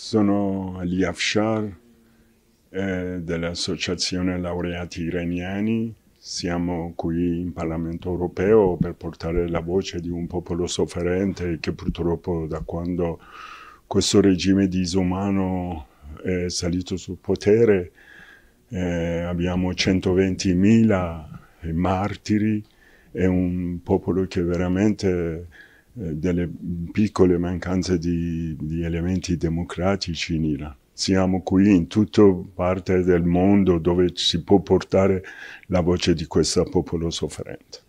Sono Ali Afshar eh, dell'Associazione Laureati Iraniani. Siamo qui in Parlamento europeo per portare la voce di un popolo sofferente che purtroppo da quando questo regime disumano è salito sul potere eh, abbiamo 120.000 martiri, è un popolo che veramente eh, delle piccole mancanze di, di elementi democratici in Iran siamo qui in tutta parte del mondo dove si può portare la voce di questo popolo sofferente.